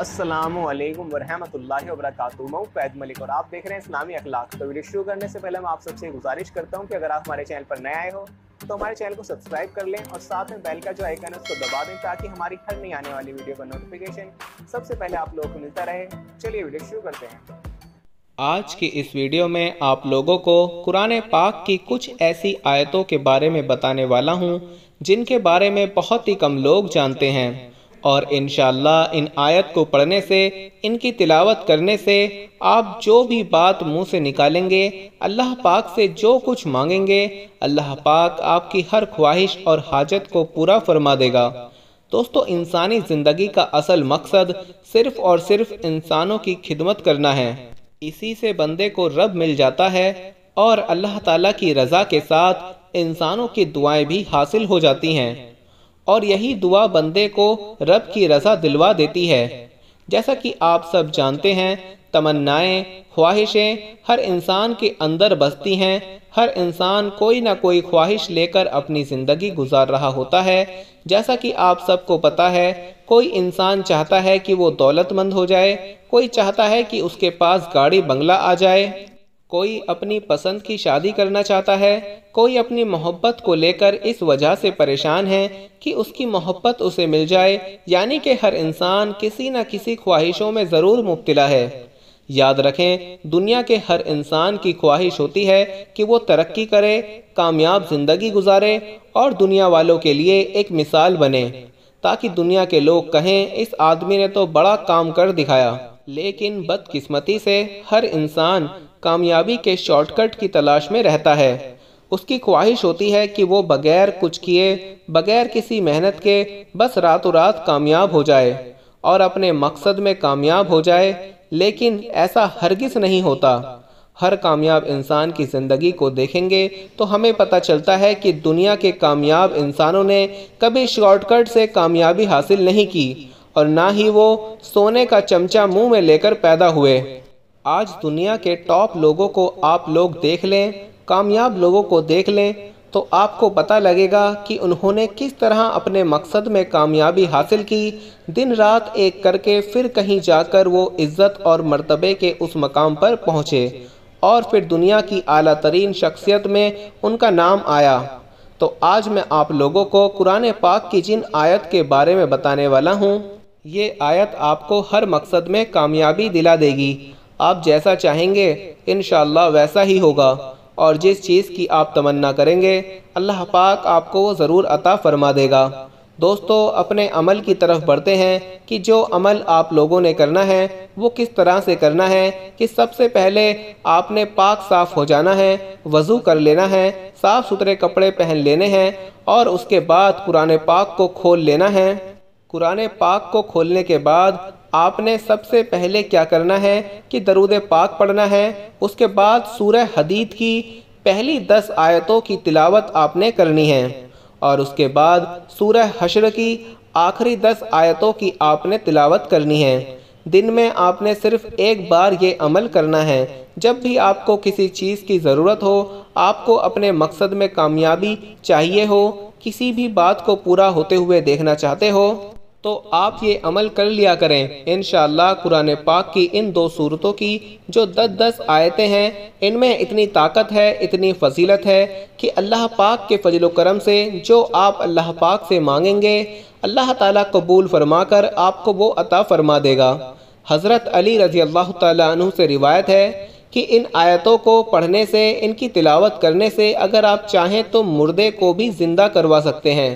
असलम वरहमल वरक मऊ फैद मलिक और आप देख रहे हैं इस्लामी अखलाक तो वीडियो शुरू करने से पहले मैं आप सबसे गुजारिश करता हूँ कि अगर आप हमारे चैनल पर नए आए हो तो हमारे चैनल को सब्सक्राइब कर लें और साथ में बेल का जो आइकन है उसको दबा दें ताकि हमारी हर नहीं आने वाली वीडियो का नोटिफिकेशन सबसे पहले आप लोगों को मिलता रहे चलिए वीडियो शुरू करते हैं आज की इस वीडियो में आप लोगों को कुरान पाक की कुछ ऐसी आयतों के बारे में बताने वाला हूँ जिनके बारे में बहुत ही कम लोग जानते हैं और इन इन आयत को पढ़ने से इनकी तिलावत करने से आप जो भी बात मुंह से निकालेंगे अल्लाह पाक से जो कुछ मांगेंगे अल्लाह पाक आपकी हर ख्वाहिश और हाजत को पूरा फरमा देगा दोस्तों इंसानी ज़िंदगी का असल मकसद सिर्फ़ और सिर्फ इंसानों की खिदमत करना है इसी से बंदे को रब मिल जाता है और अल्लाह ताला की रज़ा के साथ इंसानों की दुआएं भी हासिल हो जाती हैं और यही दुआ बंदे को रब की रज़ा दिलवा देती है जैसा कि आप सब जानते हैं तमन्नाएं ख्वाहिशें हर इंसान के अंदर बसती हैं हर इंसान कोई ना कोई ख्वाहिश लेकर अपनी ज़िंदगी गुजार रहा होता है जैसा कि आप सबको पता है कोई इंसान चाहता है कि वो दौलतमंद हो जाए कोई चाहता है कि उसके पास गाड़ी बंगला आ जाए कोई अपनी पसंद की शादी करना चाहता है कोई अपनी मोहब्बत को लेकर इस वजह से परेशान है कि उसकी मोहब्बत उसे मिल जाए यानी कि हर इंसान किसी न किसी ख्वाहिशों में ज़रूर मुबतला है याद रखें दुनिया के हर इंसान की ख्वाहिश होती है कि वो तरक्की करे कामयाब ज़िंदगी गुजारे और दुनिया वालों के लिए एक मिसाल बने ताकि दुनिया के लोग कहें इस आदमी ने तो बड़ा काम कर दिखाया लेकिन बदकिस्मती से हर इंसान कामयाबी के शॉर्टकट की तलाश में रहता है उसकी ख्वाहिश होती है कि वो बगैर कुछ किए बगैर किसी मेहनत के बस रातों रात कामयाब हो जाए और अपने मकसद में कामयाब हो जाए लेकिन ऐसा हरगिज नहीं होता हर कामयाब इंसान की ज़िंदगी को देखेंगे तो हमें पता चलता है कि दुनिया के कामयाब इंसानों ने कभी शॉर्टकट से कामयाबी हासिल नहीं की और ना ही वो सोने का चमचा मुंह में लेकर पैदा हुए आज दुनिया के टॉप लोगों को आप लोग देख लें कामयाब लोगों को देख लें तो आपको पता लगेगा कि उन्होंने किस तरह अपने मकसद में कामयाबी हासिल की दिन रात एक करके फिर कहीं जाकर वो इज़्ज़त और मर्तबे के उस मकाम पर पहुँचे और फिर दुनिया की अली तरीन शख्सियत में उनका नाम आया तो आज मैं आप लोगों को कुरान पाक की जिन आयत के बारे में बताने वाला हूँ ये आयत आपको हर मकसद में कामयाबी दिला देगी आप जैसा चाहेंगे इन वैसा ही होगा और जिस चीज़ की आप तमन्ना करेंगे अल्लाह पाक आपको वो ज़रूर अता फरमा देगा दोस्तों अपने अमल की तरफ बढ़ते हैं कि जो अमल आप लोगों ने करना है वो किस तरह से करना है कि सबसे पहले आपने पाक साफ़ हो जाना है वज़ू कर लेना है साफ़ सुथरे कपड़े पहन लेने हैं और उसके बाद कुरान पाक को खोल लेना है कुरान पाक को खोलने के बाद आपने सबसे पहले क्या करना है कि दरूद पाक पढ़ना है उसके बाद सूरह हदीद की पहली दस आयतों की तिलावत आपने करनी है और उसके बाद सूरह हशर की आखिरी दस आयतों की आपने तिलावत करनी है दिन में आपने सिर्फ एक बार ये अमल करना है जब भी आपको किसी चीज़ की ज़रूरत हो आपको अपने मकसद में कामयाबी चाहिए हो किसी भी बात को पूरा होते हुए देखना चाहते हो तो आप ये अमल कर लिया करें इन कुरान पाक की इन दो सूरतों की जो दस दस आयतें हैं इनमें इतनी ताकत है इतनी फजीलत है कि अल्लाह पाक के फजल करम से जो आप अल्लाह पाक से मांगेंगे अल्लाह ताला कबूल फरमाकर आपको वो अता फरमा देगा हज़रत अली रजी अल्लाह तु से रिवायत है कि इन आयतों को पढ़ने से इनकी तिलावत करने से अगर आप चाहें तो मुर्दे को भी ज़िंदा करवा सकते हैं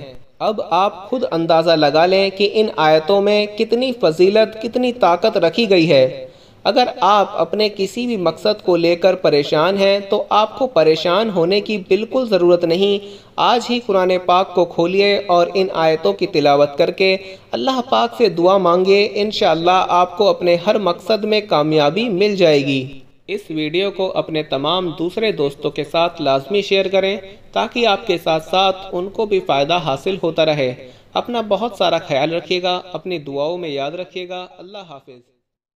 अब आप खुद अंदाज़ा लगा लें कि इन आयतों में कितनी फजीलत कितनी ताकत रखी गई है अगर आप अपने किसी भी मकसद को लेकर परेशान हैं तो आपको परेशान होने की बिल्कुल ज़रूरत नहीं आज ही कुरान पाक को खोलिए और इन आयतों की तिलावत करके अल्लाह पाक से दुआ मांगिए इन आपको अपने हर मकसद में कामयाबी मिल जाएगी इस वीडियो को अपने तमाम दूसरे दोस्तों के साथ लाजमी शेयर करें ताकि आपके साथ साथ उनको भी फ़ायदा हासिल होता रहे अपना बहुत सारा ख्याल रखिएगा अपनी दुआओं में याद रखिएगा अल्लाह हाफिज़